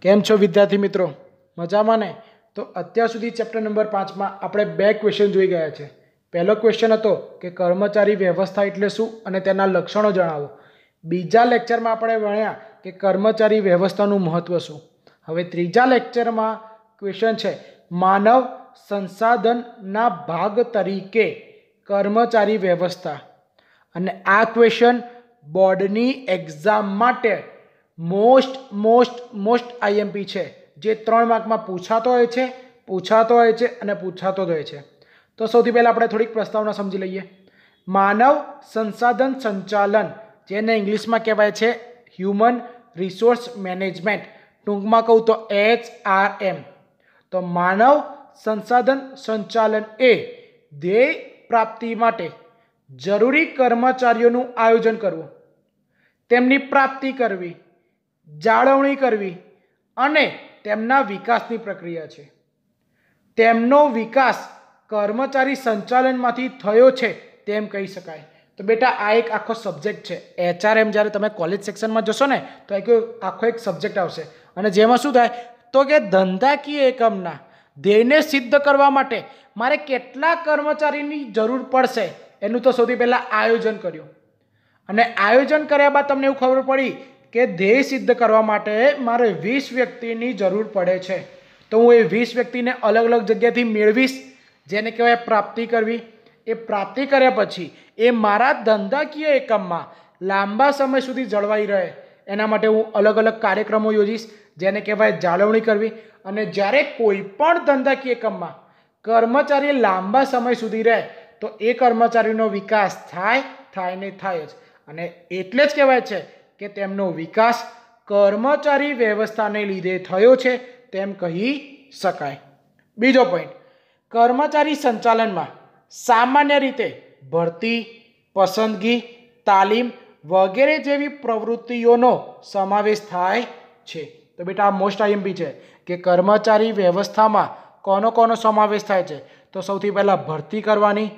કેમ છો વિદ્યાર્થી મિત્રો મજામાં ને તો અત્યાર સુધી ચેપ્ટર નંબર પાંચમાં આપણે બે ક્વેશ્ચન જોઈ ગયા છે પહેલો ક્વેશ્ચન હતો કે કર્મચારી વ્યવસ્થા એટલે શું અને તેના લક્ષણો જણાવો બીજા લેક્ચરમાં આપણે ભણ્યા કે કર્મચારી વ્યવસ્થાનું મહત્ત્વ શું હવે ત્રીજા લેક્ચરમાં ક્વેશ્ચન છે માનવ સંસાધનના ભાગ તરીકે કર્મચારી વ્યવસ્થા અને આ ક્વેશ્ચન બોર્ડની એક્ઝામ માટે મોસ્ટ મોસ્ટ મોસ્ટ આઈએમપી છે જે ત્રણ માર્કમાં પૂછાતો હોય છે પૂછાતો હોય છે અને પૂછાતો જ હોય છે તો સૌથી પહેલાં આપણે થોડીક પ્રસ્તાવના સમજી લઈએ માનવ સંસાધન સંચાલન જેને ઇંગ્લિશમાં કહેવાય છે હ્યુમન રિસોર્સ મેનેજમેન્ટ ટૂંકમાં કહું તો એચ આર એમ તો માનવ સંસાધન સંચાલન એ ધ્યેય પ્રાપ્તિ માટે જરૂરી કર્મચારીઓનું આયોજન કરવું તેમની પ્રાપ્તિ કરવી જાળવણી કરવી અને તેમના વિકાસની પ્રક્રિયા છે તેમનો વિકાસ કર્મચારી સંચાલનમાંથી થયો છે તેમ કહી શકાય તો બેટા આ એક આખો સબ્જેક્ટ છે એચઆરએમ જ્યારે તમે કોલેજ સેક્શનમાં જશો ને તો એક આખો એક સબ્જેક્ટ આવશે અને જેમાં શું થાય તો કે ધંધાકીય એકમના ધ્યેયને સિદ્ધ કરવા માટે મારે કેટલા કર્મચારીની જરૂર પડશે એનું તો સૌથી પહેલાં આયોજન કર્યું અને આયોજન કર્યા બાદ તમને એવું ખબર પડી કે ધ્યેય સિદ્ધ કરવા માટે મારે વીસ વ્યક્તિની જરૂર પડે છે તો હું એ વીસ વ્યક્તિને અલગ અલગ જગ્યાથી મેળવીશ જેને કહેવાય પ્રાપ્તિ કરવી એ પ્રાપ્તિ કર્યા પછી એ મારા ધંધાકીય એકમમાં લાંબા સમય સુધી જળવાઈ રહે એના માટે હું અલગ અલગ કાર્યક્રમો યોજીશ જેને કહેવાય જાળવણી કરવી અને જ્યારે કોઈ પણ ધંધાકીય એકમમાં કર્મચારી લાંબા સમય સુધી રહે તો એ કર્મચારીનો વિકાસ થાય થાય ને થાય જ અને એટલે જ કહેવાય છે કે તેમનો વિકાસ કર્મચારી વ્યવસ્થાને લીધે થયો છે તેમ કહી શકાય બીજો પોઈન્ટ કર્મચારી સંચાલનમાં સામાન્ય રીતે ભરતી પસંદગી તાલીમ વગેરે જેવી પ્રવૃત્તિઓનો સમાવેશ થાય છે તો બેટા આ મોસ્ટ આઈએમપી છે કે કર્મચારી વ્યવસ્થામાં કોનો કોનો સમાવેશ થાય છે તો સૌથી પહેલાં ભરતી કરવાની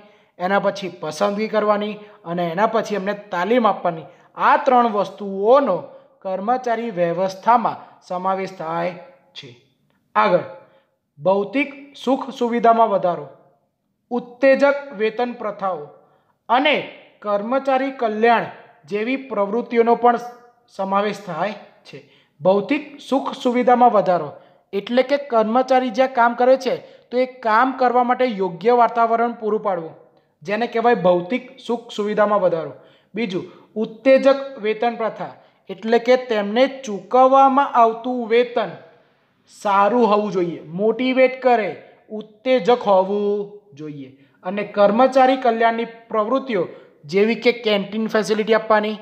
એના પછી પસંદગી કરવાની અને એના પછી એમને તાલીમ આપવાની આ ત્રણ વસ્તુઓનો કર્મચારી વ્યવસ્થામાં સમાવેશ થાય છે આગળ ભૌતિક સુખ સુવિધામાં વધારો ઉત્તેજક વેતન પ્રથાઓ અને કર્મચારી કલ્યાણ જેવી પ્રવૃત્તિઓનો પણ સમાવેશ થાય છે ભૌતિક સુખ સુવિધામાં વધારો એટલે કે કર્મચારી જ્યાં કામ કરે છે તો એ કામ કરવા માટે યોગ્ય વાતાવરણ પૂરું પાડવું જેને કહેવાય ભૌતિક સુખ સુવિધામાં વધારો બીજું ઉત્તેજક વેતન પ્રથા એટલે કે તેમને ચૂકવવામાં આવતું વેતન સારું હોવું જોઈએ મોટિવેટ કરે ઉત્તેજક હોવું જોઈએ અને કર્મચારી કલ્યાણની પ્રવૃત્તિઓ જેવી કે કેન્ટીન ફેસિલિટી આપવાની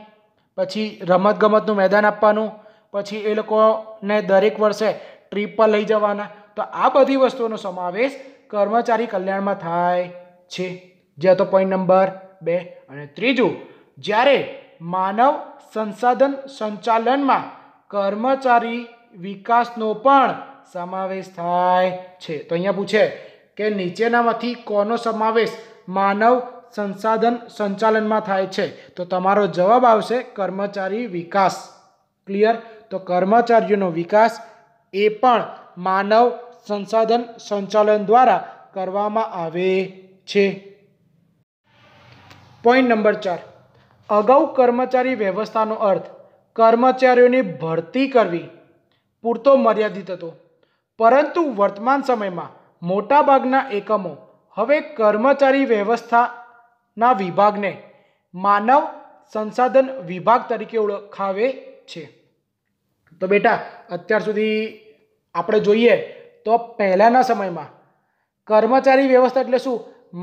પછી રમતગમતનું મેદાન આપવાનું પછી એ લોકોને દરેક વર્ષે ટ્રીપ પર લઈ જવાના તો આ બધી વસ્તુઓનો સમાવેશ કર્મચારી કલ્યાણમાં થાય છે જ્યાં તો પોઈન્ટ નંબર બે અને ત્રીજું જ્યારે માનવ સંસાધન સંચાલનમાં કર્મચારી વિકાસનો પણ સમાવેશ થાય છે તો અહીંયા પૂછે કે નીચેનામાંથી કોનો સમાવેશ માનવ સંસાધન સંચાલનમાં થાય છે તો તમારો જવાબ આવશે કર્મચારી વિકાસ ક્લિયર તો કર્મચારીઓનો વિકાસ એ પણ માનવ સંસાધન સંચાલન દ્વારા કરવામાં આવે છે પોઈન્ટ નંબર ચાર અગાઉ કર્મચારી વ્યવસ્થાનો અર્થ કર્મચારીઓની ભરતી કરવી પૂરતો મર્યાદિત હતો પરંતુ વર્તમાન સમયમાં મોટાભાગના એકમો હવે કર્મચારી વ્યવસ્થાના વિભાગને માનવ સંસાધન વિભાગ તરીકે ઓળખાવે છે તો બેટા અત્યાર સુધી આપણે જોઈએ તો પહેલાંના સમયમાં કર્મચારી વ્યવસ્થા એટલે શું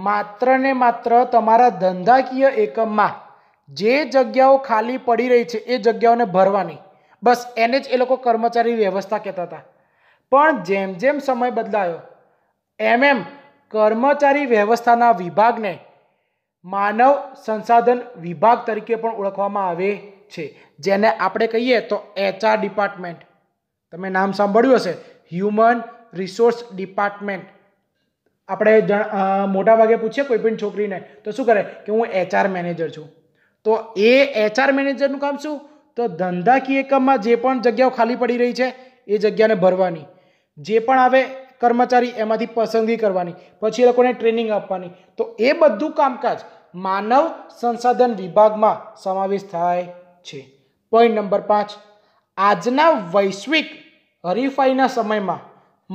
માત્ર ને માત્ર તમારા ધંધાકીય એકમમાં જે જગ્યાઓ ખાલી પડી રહી છે એ જગ્યાઓને ભરવાની બસ એને જ એ લોકો કર્મચારી વ્યવસ્થા કહેતા હતા પણ જેમ જેમ સમય બદલાયો એમ એમ કર્મચારી વ્યવસ્થાના વિભાગને માનવ સંસાધન વિભાગ તરીકે પણ ઓળખવામાં આવે છે જેને આપણે કહીએ તો એચઆર ડિપાર્ટમેન્ટ તમે નામ સાંભળ્યું હશે હ્યુમન રિસોર્સ ડિપાર્ટમેન્ટ આપણે મોટાભાગે પૂછીએ કોઈ પણ છોકરીને તો શું કરે કે હું એચઆર મેનેજર છું તો એ એચઆર મેનેજરનું કામ શું તો ધંધાકીય એકમમાં જે પણ જગ્યાઓ ખાલી પડી રહી છે એ જગ્યાને ભરવાની જે પણ આવે કર્મચારી એમાંથી પસંદગી કરવાની પછી એ લોકોને ટ્રેનિંગ આપવાની તો એ બધું કામકાજ માનવ સંસાધન વિભાગમાં સમાવેશ થાય છે પોઈન્ટ નંબર પાંચ આજના વૈશ્વિક હરીફાઈના સમયમાં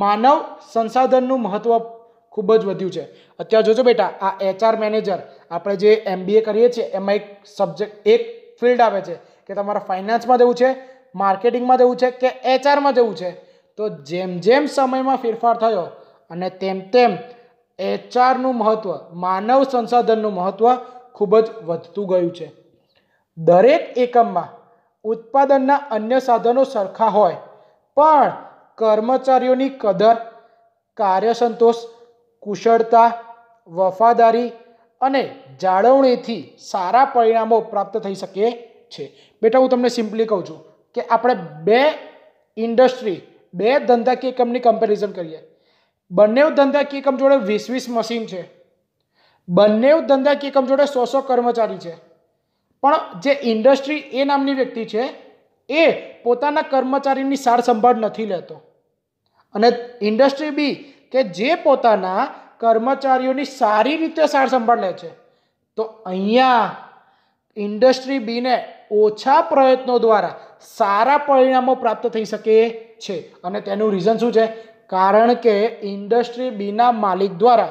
માનવ સંસાધનનું મહત્ત્વ ખૂબ જ વધ્યું છે અત્યારે જોજો બેટા આ એચઆર મેનેજર આપણે જે એમબીએ કરીએ છીએ એમાં એક સબ્જેક્ટ એક ફિલ્ડ આવે છે કે તમારે ફાઇનાન્સમાં જવું છે માર્કેટિંગમાં જવું છે કે એચઆરમાં જવું છે તો જેમ જેમ સમયમાં ફેરફાર થયો અને તેમ તેમ એચઆરનું મહત્ત્વ માનવ સંસાધનનું મહત્ત્વ ખૂબ જ વધતું ગયું છે દરેક એકમમાં ઉત્પાદનના અન્ય સાધનો સરખા હોય પણ કર્મચારીઓની કદર કાર્યસંતોષ કુશળતા વફાદારી અને જાળવણીથી સારા પરિણામો પ્રાપ્ત થઈ શકે છે બેટા હું તમને સિમ્પલી કહું છું કે આપણે બે ઇન્ડસ્ટ્રી બે ધંધાકીય એકમની કમ્પેરિઝન કરીએ બંને ધંધાકીય એકમ જોડે વીસ વીસ મશીન છે બંને ધંધાકીય એકમ જોડે સો સો કર્મચારી છે પણ જે ઇન્ડસ્ટ્રી એ નામની વ્યક્તિ છે એ પોતાના કર્મચારીની સાર સંભાળ નથી લેતો અને ઇન્ડસ્ટ્રી બી કે જે પોતાના કર્મચારીઓની સારી રીતે સાર સંભાળ લે છે તો અહીંયા ઇન્ડસ્ટ્રી બીને ઓછા પ્રયત્નો દ્વારા સારા પરિણામો પ્રાપ્ત થઈ શકે છે અને તેનું રીઝન શું છે કારણ કે ઇન્ડસ્ટ્રી બીના માલિક દ્વારા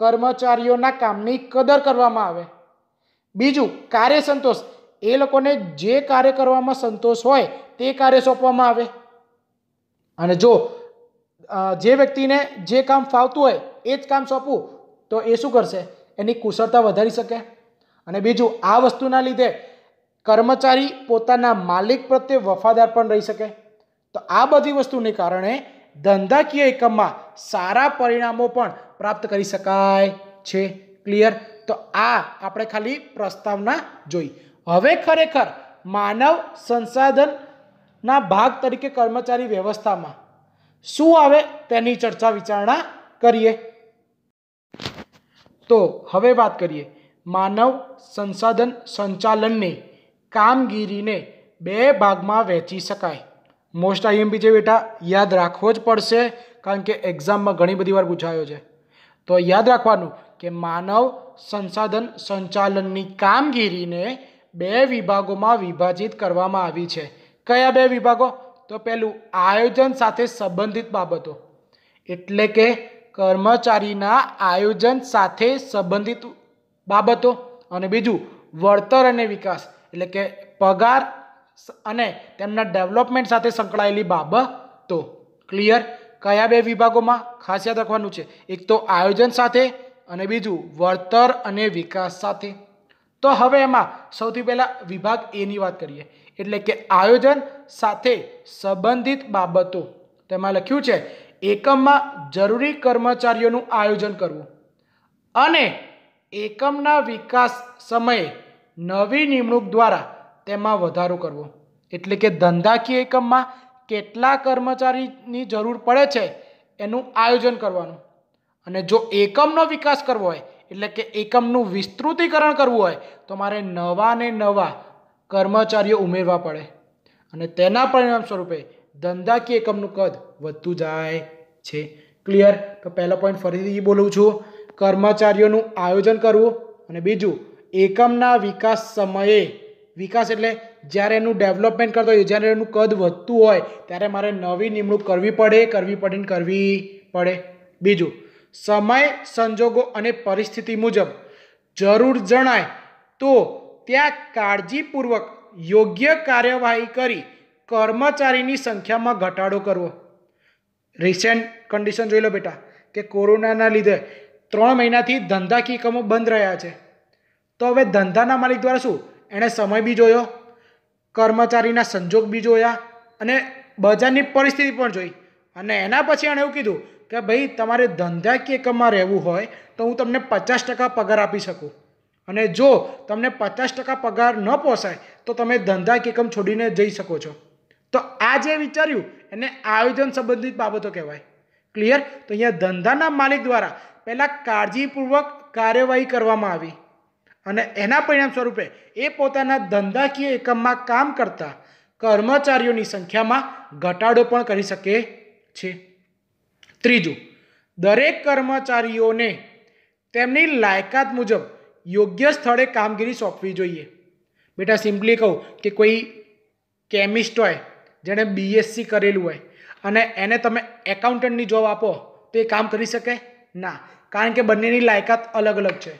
કર્મચારીઓના કામની કદર કરવામાં આવે બીજું કાર્ય સંતોષ એ લોકોને જે કાર્ય કરવામાં સંતોષ હોય તે કાર્ય સોંપવામાં આવે અને જો જે વ્યક્તિને જે કામ ફાવતું હોય એ જ કામ સોંપવું તો એ શું કરશે એની કુશળતા વધારી શકે અને બીજું આ વસ્તુના લીધે કર્મચારી પોતાના માલિક પ્રત્યે વફાદાર પણ રહી શકે તો આ બધી વસ્તુને કારણે ધંધાકીય એકમમાં સારા પરિણામો પણ પ્રાપ્ત કરી શકાય છે ક્લિયર તો આ આપણે ખાલી પ્રસ્તાવના જોઈ હવે ખરેખર માનવ સંસાધનના ભાગ તરીકે કર્મચારી વ્યવસ્થામાં શું આવે તેની ચર્ચા વિચારણા કરીએ તો હવે વાત કરીએ માનવ સંસાધન સંચાલનની કામગીરીને બે ભાગમાં વહેંચી શકાય મોસ્ટ આઈએમપી જે બેટા યાદ રાખવો જ પડશે કારણ કે એક્ઝામમાં ઘણી બધી વાર પૂછાયો છે તો યાદ રાખવાનું કે માનવ સંસાધન સંચાલનની કામગીરીને બે વિભાગોમાં વિભાજિત કરવામાં આવી છે કયા બે વિભાગો તો પહેલું આયોજન સાથે સંબંધિત બાબતો એટલે કે કર્મચારીના આયોજન સાથે સંબંધિત બાબતો અને બીજું વળતર અને વિકાસ એટલે કે પગાર અને તેમના ડેવલપમેન્ટ સાથે સંકળાયેલી બાબતો ક્લિયર કયા બે વિભાગોમાં ખાસ યાદ રાખવાનું છે એક તો આયોજન સાથે અને બીજું વળતર અને વિકાસ સાથે તો હવે એમાં સૌથી પહેલાં વિભાગ એની વાત કરીએ એટલે કે આયોજન સાથે સંબંધિત બાબતો તેમાં લખ્યું છે એકમમાં જરૂરી કર્મચારીઓનું આયોજન કરવું અને એકમના વિકાસ સમયે નવી નિમણૂક દ્વારા તેમાં વધારો કરવો એટલે કે ધંધાકીય એકમમાં કેટલા કર્મચારીની જરૂર પડે છે એનું આયોજન કરવાનું અને જો એકમનો વિકાસ કરવો હોય એટલે કે એકમનું વિસ્તૃતીકરણ કરવું હોય તો મારે નવા ને નવા કર્મચારીઓ ઉમેરવા પડે અને તેના પરિણામ સ્વરૂપે ધંધાકીય એકમનું કદ વધતું જાય છે ક્લિયર તો પહેલો પોઈન્ટ ફરીથી બોલું છું કર્મચારીઓનું આયોજન કરવું અને બીજું એકમના વિકાસ સમયે વિકાસ એટલે જ્યારે એનું ડેવલપમેન્ટ કરતો હોય જ્યારે એનું કદ વધતું હોય ત્યારે મારે નવી નિમણૂક કરવી પડે કરવી પડે ને કરવી પડે બીજું સમય સંજોગો અને પરિસ્થિતિ મુજબ જરૂર જણાય તો ત્યાં કાળજીપૂર્વક યોગ્ય કાર્યવાહી કરી કર્મચારીની સંખ્યામાં ઘટાડો કરવો રિસેન્ટ કન્ડિશન જોઈ લો બેટા કે કોરોનાના લીધે ત્રણ મહિનાથી ધંધાકીય કામો બંધ રહ્યા છે તો હવે ધંધાના માલિક દ્વારા શું એણે સમય બી જોયો કર્મચારીના સંજોગ બી જોયા અને બજારની પરિસ્થિતિ પણ જોઈ અને એના પછી એણે એવું કીધું કે ભાઈ તમારે ધંધાકીય એકમમાં રહેવું હોય તો હું તમને પચાસ ટકા પગાર આપી શકું અને જો તમને પચાસ ટકા પગાર ન પોસાય તો તમે ધંધા એકમ છોડીને જઈ શકો છો તો આ જે વિચાર્યું એને આયોજન સંબંધિત બાબતો કહેવાય ક્લિયર તો અહીંયા ધંધાના માલિક દ્વારા પહેલાં કાળજીપૂર્વક કાર્યવાહી કરવામાં આવી અને એના પરિણામ સ્વરૂપે એ પોતાના ધંધાકીય એકમમાં કામ કરતા કર્મચારીઓની સંખ્યામાં ઘટાડો પણ કરી શકે છે ત્રીજું દરેક કર્મચારીઓને તેમની લાયકાત મુજબ યોગ્ય સ્થળે કામગીરી સોંપવી જોઈએ બેટા સિમ્પલી કહું કે કોઈ કેમિસ્ટ હોય જેણે બીએસસી કરેલું હોય અને એને તમે એકાઉન્ટન્ટની જોબ આપો તો એ કામ કરી શકે ના કારણ કે બંનેની લાયકાત અલગ અલગ છે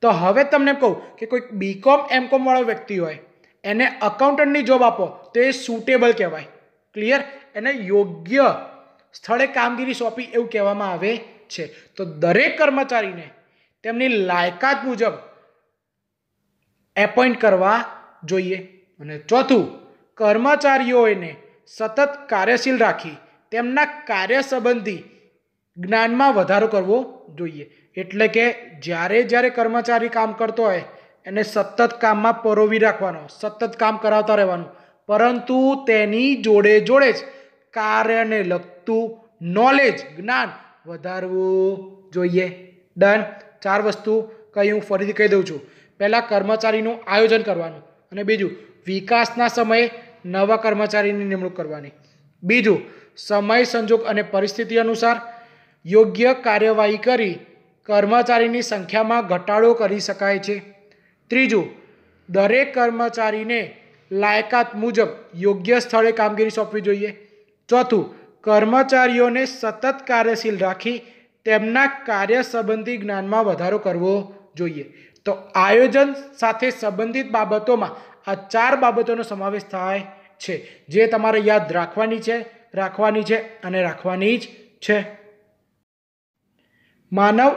તો હવે તમને કહું કે કોઈ બીકોમ એમકોમવાળો વ્યક્તિ હોય એને અકાઉન્ટન્ટની જોબ આપો તો એ સુટેબલ કહેવાય ક્લિયર એને યોગ્ય સ્થળે કામગીરી સોંપી એવું કહેવામાં આવે છે તો દરેક કર્મચારીને તેમની લાયકાત મુજબ એપોઇન્ટ કરવા જોઈએ અને ચોથું કર્મચારીઓને સતત કાર્યશીલ રાખી તેમના કાર્ય સંબંધી જ્ઞાનમાં વધારો કરવો જોઈએ એટલે કે જ્યારે જ્યારે કર્મચારી કામ કરતો હોય એને સતત કામમાં પરોવી રાખવાનો સતત કામ કરાવતા રહેવાનું પરંતુ તેની જોડે જોડે જ કાર્યને લગતું નોલેજ જ્ઞાન વધારવું જોઈએ ડન ચાર વસ્તુ કહી હું ફરીથી કહી દઉં છું પહેલાં કર્મચારીનું આયોજન કરવાનું અને બીજું વિકાસના સમયે નવા કર્મચારીની નિમણૂક કરવાની બીજું સમય સંજોગ અને પરિસ્થિતિ અનુસાર યોગ્ય કાર્યવાહી કરી કર્મચારીની સંખ્યામાં ઘટાડો કરી શકાય છે ત્રીજું દરેક કર્મચારીને લાયકાત મુજબ યોગ્ય સ્થળે કામગીરી સોંપવી જોઈએ ચોથું કર્મચારીઓને સતત કાર્યશીલ રાખી તેમના કાર્ય સંબંધી જ્ઞાનમાં વધારો કરવો જોઈએ તો આયોજન સાથે સંબંધિત બાબતોમાં આ ચાર બાબતોનો સમાવેશ થાય છે જે તમારે યાદ રાખવાની છે રાખવાની છે અને રાખવાની જ છે માનવ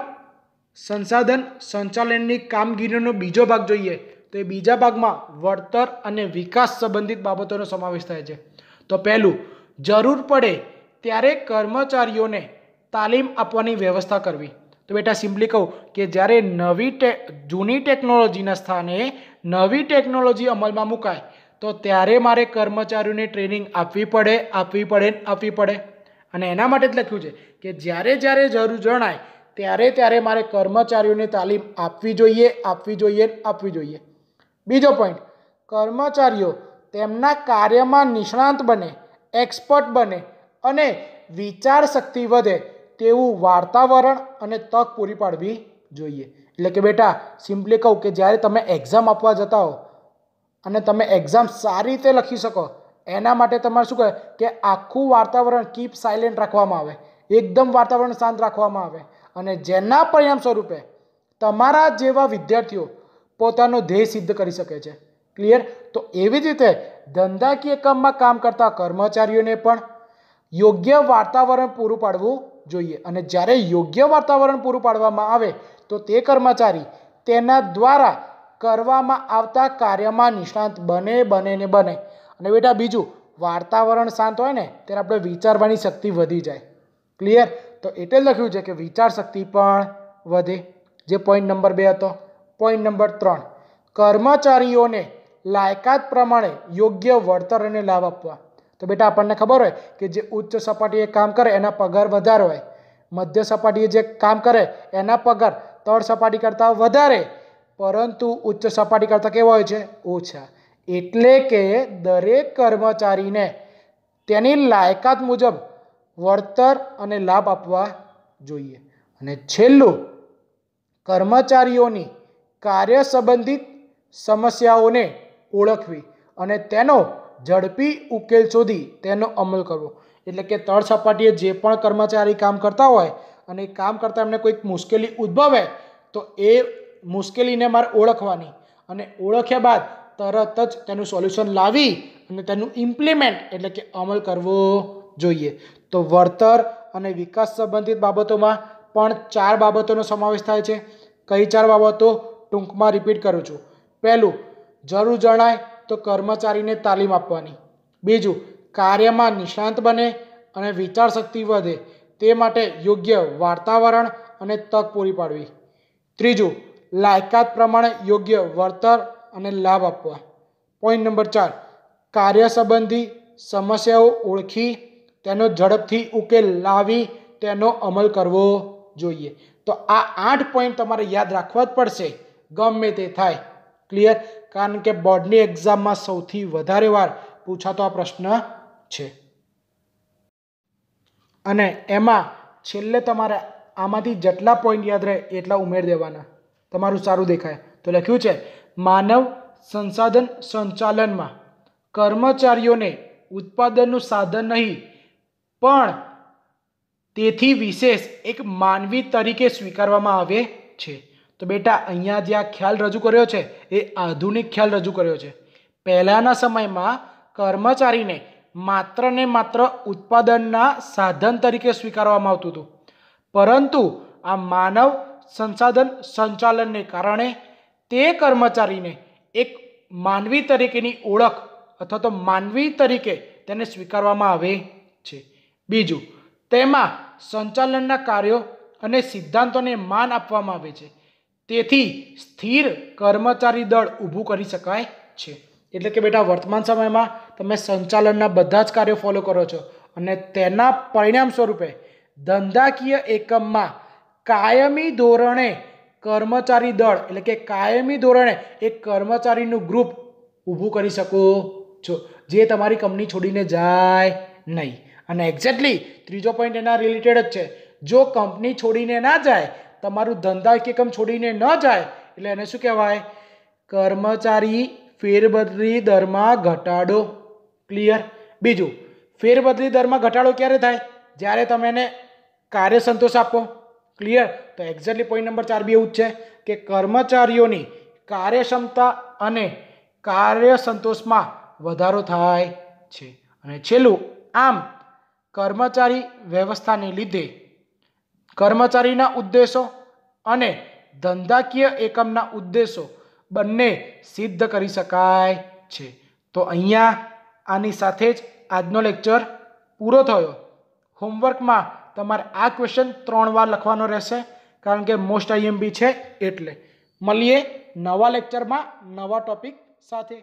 સંસાધન સંચાલનની કામગીરીનો બીજો ભાગ જોઈએ તો એ બીજા ભાગમાં વળતર અને વિકાસ સંબંધિત બાબતોનો સમાવેશ થાય છે તો પહેલું જરૂર પડે ત્યારે કર્મચારીઓને તાલીમ આપવાની વ્યવસ્થા કરવી તો બેટા સિમ્પલી કહું કે જ્યારે નવી ટે જૂની ટેકનોલોજીના સ્થાને નવી ટેકનોલોજી અમલમાં મુકાય તો ત્યારે મારે કર્મચારીઓને ટ્રેનિંગ આપવી પડે આપવી પડે આપવી પડે અને એના માટે જ લખ્યું છે કે જ્યારે જ્યારે જરૂર જણાય ત્યારે ત્યારે મારે કર્મચારીઓને તાલીમ આપવી જોઈએ આપવી જોઈએ આપવી જોઈએ બીજો પોઈન્ટ કર્મચારીઓ તેમના કાર્યમાં નિષ્ણાંત બને એક્સપર્ટ બને અને વિચાર શક્તિ વધે તેવું વાતાવરણ અને તક પૂરી પાડવી જોઈએ એટલે કે બેટા સિમ્પલી કહું કે જ્યારે તમે એક્ઝામ આપવા જતા હો અને તમે એક્ઝામ સારી રીતે લખી શકો એના માટે તમારે શું કહે કે આખું વાતાવરણ કીપ સાયલેન્ટ રાખવામાં આવે એકદમ વાતાવરણ શાંત રાખવામાં આવે અને જેના પરિણામ સ્વરૂપે તમારા જેવા વિદ્યાર્થીઓ પોતાનો ધ્યેય સિદ્ધ કરી શકે છે ક્લિયર તો એવી જ રીતે ધંધાકીય કામમાં કામ કરતા કર્મચારીઓને પણ યોગ્ય વાતાવરણ પૂરું પાડવું જોઈએ અને જ્યારે યોગ્ય વાતાવરણ પૂરું પાડવામાં આવે તો તે કર્મચારી તેના દ્વારા કરવામાં આવતા કાર્યમાં નિષ્ણાંત બને બને ને બને અને બેટા બીજું વાતાવરણ શાંત હોય ને ત્યારે આપણે વિચારવાની શક્તિ વધી જાય ક્લિયર તો એટલે લખ્યું છે કે વિચાર શક્તિ પણ વધે જે પોઈન્ટ નંબર બે હતો પોઈન્ટ નંબર ત્રણ કર્મચારીઓને લાયકાત પ્રમાણે યોગ્ય વળતર અને લાભ આપવા તો બેટા આપણને ખબર હોય કે જે ઉચ્ચ સપાટીએ કામ કરે એના પગાર વધારે હોય મધ્ય સપાટીએ જે કામ કરે એના પગાર તળ સપાટી કરતાં વધારે પરંતુ ઉચ્ચ સપાટી કરતાં કેવા હોય છે ઓછા એટલે કે દરેક કર્મચારીને તેની લાયકાત મુજબ વળતર અને લાભ આપવા જોઈએ અને છેલ્લું કર્મચારીઓની કાર્ય સંબંધિત સમસ્યાઓને ઓળખવી અને તેનો ઝડપી ઉકેલ શોધી તેનો અમલ કરવો એટલે કે તળ સપાટીએ જે પણ કર્મચારી કામ કરતા હોય અને કામ કરતાં એમને કોઈક મુશ્કેલી ઉદ્ભવે તો એ મુશ્કેલીને મારે ઓળખવાની અને ઓળખ્યા બાદ તરત જ તેનું સોલ્યુશન લાવી અને તેનું ઇમ્પ્લિમેન્ટ એટલે કે અમલ કરવો જોઈએ તો વળતર અને વિકાસ સંબંધિત બાબતોમાં પણ ચાર બાબતોનો સમાવેશ થાય છે કઈ ચાર બાબતો ટૂંકમાં રિપીટ કરું છું પહેલું જરૂર જણાય તો કર્મચારીને તાલીમ આપવાની બીજું કાર્યમાં નિષ્ણાંત બને અને વિચારશક્તિ વધે તે માટે યોગ્ય વાર્તાવરણ અને તક પૂરી પાડવી ત્રીજું લાયકાત પ્રમાણે યોગ્ય વળતર અને લાભ આપવા પોઈન્ટ નંબર ચાર કાર્ય સંબંધી સમસ્યાઓ ઓળખી તેનો ઝડપથી ઉકેલ લાવી તેનો અમલ કરવો જોઈએ તો આ આઠ પોઈન્ટ તમારે યાદ રાખવા જ પડશે ગમે તે થાય ક્લિયર કારણ કે બોર્ડની એક્ઝામમાં સૌથી વધારે વાર પૂછાતો આ પ્રશ્ન છે અને એમાં છેલ્લે તમારે આમાંથી જેટલા પોઈન્ટ યાદ રહે એટલા ઉમેર દેવાના તમારું સારું દેખાય તો લખ્યું છે માનવ સંસાધન સંચાલનમાં કર્મચારીઓને ઉત્પાદનનું સાધન નહીં પણ તેથી વિશેષ એક માનવી તરીકે સ્વીકારવામાં આવે છે તો બેટા અહીંયા જે આ ખ્યાલ રજૂ કર્યો છે એ આધુનિક ખ્યાલ રજૂ કર્યો છે પહેલાંના સમયમાં કર્મચારીને માત્ર ને માત્ર ઉત્પાદનના સાધન તરીકે સ્વીકારવામાં આવતું હતું પરંતુ આ માનવ સંસાધન સંચાલનને કારણે તે કર્મચારીને એક માનવી તરીકેની ઓળખ અથવા તો માનવી તરીકે તેને સ્વીકારવામાં આવે છે બીજું તેમાં સંચાલનના કાર્યો અને સિદ્ધાંતોને માન આપવામાં આવે છે તેથી સ્થિર કર્મચારી દળ ઊભું કરી શકાય છે એટલે કે બેટા વર્તમાન સમયમાં તમે સંચાલનના બધા જ કાર્યો ફોલો કરો છો અને તેના પરિણામ સ્વરૂપે ધંધાકીય એકમમાં કાયમી ધોરણે કર્મચારી દળ એટલે કે કાયમી ધોરણે એક કર્મચારીનું ગ્રુપ ઊભું કરી શકો છો જે તમારી કંપની છોડીને જાય નહીં અને એક્ઝેક્ટલી ત્રીજો પોઈન્ટ એના રિલેટેડ જ છે જો કંપની છોડીને ના જાય તમારું ધંધા કે કમ છોડીને ન જાય એટલે એને શું કહેવાય કર્મચારી ફેરબદલી દરમાં ઘટાડો ક્લિયર બીજું ફેરબદલી દરમાં ઘટાડો ક્યારે થાય જ્યારે તમે એને કાર્ય સંતોષ આપો ક્લિયર તો એક્ઝેક્ટલી પોઈન્ટ નંબર ચાર બી એવું જ છે કે કર્મચારીઓની કાર્યક્ષમતા અને કાર્ય સંતોષમાં વધારો થાય છે અને છેલ્લું આમ કર્મચારી વ્યવસ્થાને લીધે કર્મચારીના ઉદ્દેશો અને ધંધાકીય એકમના ઉદ્દેશો બંને સિદ્ધ કરી શકાય છે તો અહીંયા આની સાથે જ આજનો લેક્ચર પૂરો થયો હોમવર્કમાં તમારે આ ક્વેશ્ચન ત્રણ વાર લખવાનો રહેશે કારણ કે મોસ્ટ આઈએમબી છે એટલે મળીએ નવા લેક્ચરમાં નવા ટોપિક સાથે